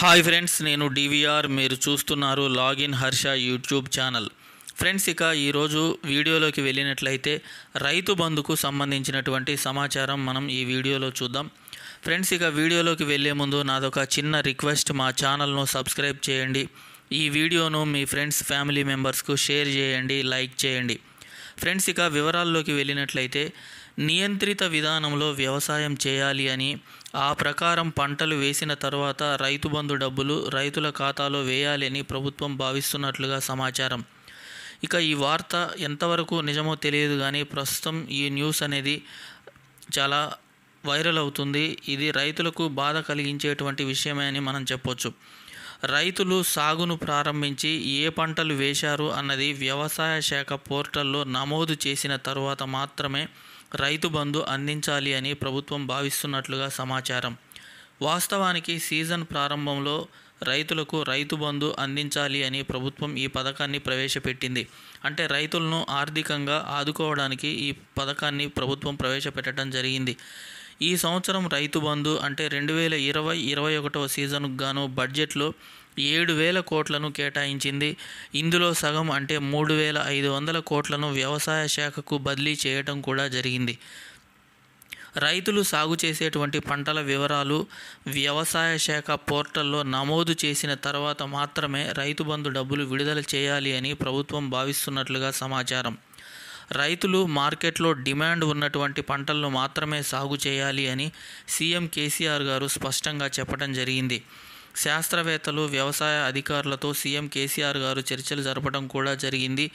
hi friends నేను DVR మీరు చూస్తున్నారు login Harsha YouTube channel friends ఇక ఈరోజు వీడియోలోకి వెళ్ళినట్లయితే రైతు బంధుకు సంబంధించినటువంటి సమాచారం మనం ఈ వీడియోలో చూద్దాం ఫ్రెండ్స్ ఇక వీడియోలోకి వెళ్ళే ముందు నాదొక చిన్న రిక్వెస్ట్ మా ఛానల్ను సబ్స్క్రైబ్ చేయండి ఈ వీడియోను మీ ఫ్రెండ్స్ ఫ్యామిలీ మెంబర్స్కు షేర్ చేయండి లైక్ చేయండి ఫ్రెండ్స్ ఇక వివరాల్లోకి వెళ్ళినట్లయితే నియంత్రిత విధానంలో వ్యవసాయం చేయాలి అని ఆ ప్రకారం పంటలు వేసిన తర్వాత రైతు బంధు డబ్బులు రైతుల ఖాతాలో వేయాలి అని ప్రభుత్వం భావిస్తున్నట్లుగా సమాచారం ఇక ఈ వార్త ఎంతవరకు నిజమో తెలియదు కానీ ప్రస్తుతం ఈ న్యూస్ అనేది చాలా వైరల్ అవుతుంది ఇది రైతులకు బాధ కలిగించేటువంటి విషయమే అని మనం చెప్పొచ్చు రైతులు సాగును ప్రారంభించి ఏ పంటలు వేశారు అన్నది వ్యవసాయ శాఖ పోర్టల్లో నమోదు చేసిన తరువాత మాత్రమే రైతు బంధు అందించాలి అని ప్రభుత్వం భావిస్తున్నట్లుగా సమాచారం వాస్తవానికి సీజన్ ప్రారంభంలో రైతులకు రైతు బంధు అందించాలి అని ప్రభుత్వం ఈ పథకాన్ని ప్రవేశపెట్టింది అంటే రైతులను ఆర్థికంగా ఆదుకోవడానికి ఈ పథకాన్ని ప్రభుత్వం ప్రవేశపెట్టడం జరిగింది ఈ సంవత్సరం రైతు బంధు అంటే రెండు వేల ఇరవై ఇరవై ఒకటవ సీజన్కు గాను బడ్జెట్లో ఏడు వేల కోట్లను కేటాయించింది ఇందులో సగం అంటే మూడు వేల ఐదు వందల కోట్లను వ్యవసాయ శాఖకు బదిలీ చేయటం కూడా జరిగింది రైతులు సాగు చేసేటువంటి పంటల వివరాలు వ్యవసాయ శాఖ పోర్టల్లో నమోదు చేసిన తర్వాత మాత్రమే రైతు బంధు డబ్బులు విడుదల చేయాలి అని ప్రభుత్వం భావిస్తున్నట్లుగా సమాచారం రైతులు మార్కెట్లో డిమాండ్ ఉన్నటువంటి పంటలను మాత్రమే సాగు చేయాలి అని సీఎం కేసీఆర్ గారు స్పష్టంగా చెప్పడం జరిగింది శాస్త్రవేత్తలు వ్యవసాయ అధికారులతో సీఎం కేసీఆర్ గారు చర్చలు జరపడం కూడా జరిగింది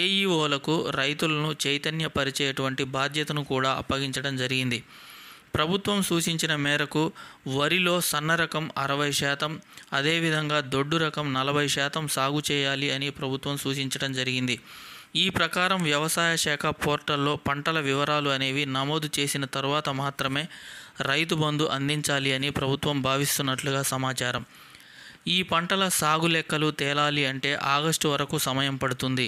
ఏఈఓలకు రైతులను చైతన్యపరిచేటువంటి బాధ్యతను కూడా అప్పగించడం జరిగింది ప్రభుత్వం సూచించిన మేరకు వరిలో సన్న రకం అరవై శాతం అదేవిధంగా దొడ్డు రకం నలభై శాతం సాగు చేయాలి అని ప్రభుత్వం సూచించడం జరిగింది ఈ ప్రకారం వ్యవసాయ శాఖ పోర్టల్లో పంటల వివరాలు అనేవి నమోదు చేసిన తర్వాత మాత్రమే రైతు బంధు అందించాలి అని ప్రభుత్వం భావిస్తున్నట్లుగా సమాచారం ఈ పంటల సాగు లెక్కలు తేలాలి అంటే ఆగస్టు వరకు సమయం పడుతుంది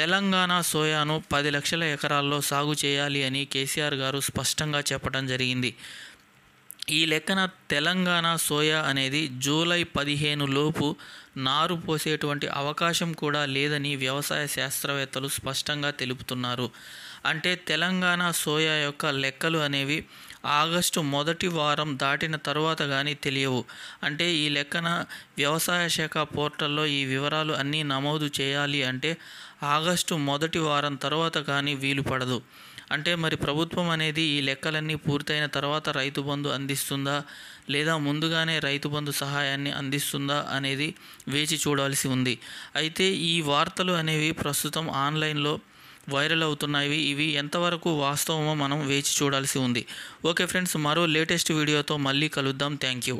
తెలంగాణ సోయాను పది లక్షల ఎకరాల్లో సాగు చేయాలి అని కేసీఆర్ గారు స్పష్టంగా చెప్పడం జరిగింది ఈ లెక్కన తెలంగాణ సోయా అనేది జూలై పదిహేను లోపు నారు పోసేటువంటి అవకాశం కూడా లేదని వ్యవసాయ శాస్త్రవేత్తలు స్పష్టంగా తెలుపుతున్నారు అంటే తెలంగాణ సోయా యొక్క లెక్కలు అనేవి ఆగస్టు మొదటి వారం దాటిన తర్వాత కానీ తెలియవు అంటే ఈ లెక్కన వ్యవసాయ శాఖ పోర్టల్లో ఈ వివరాలు అన్నీ నమోదు చేయాలి అంటే ఆగస్టు మొదటి వారం తర్వాత కానీ వీలు పడదు అంటే మరి ప్రభుత్వం అనేది ఈ లెక్కలన్నీ పూర్తయిన తర్వాత రైతు బంధు అందిస్తుందా లేదా ముందుగానే రైతు బంధు సహాయాన్ని అందిస్తుందా అనేది వేచి చూడాల్సి ఉంది అయితే ఈ వార్తలు అనేవి ప్రస్తుతం ఆన్లైన్లో వైరల్ అవుతున్నాయి ఇవి ఎంతవరకు వాస్తవమో మనం వేచి చూడాల్సి ఉంది ఓకే ఫ్రెండ్స్ మరో లేటెస్ట్ వీడియోతో మళ్ళీ కలుద్దాం థ్యాంక్ యూ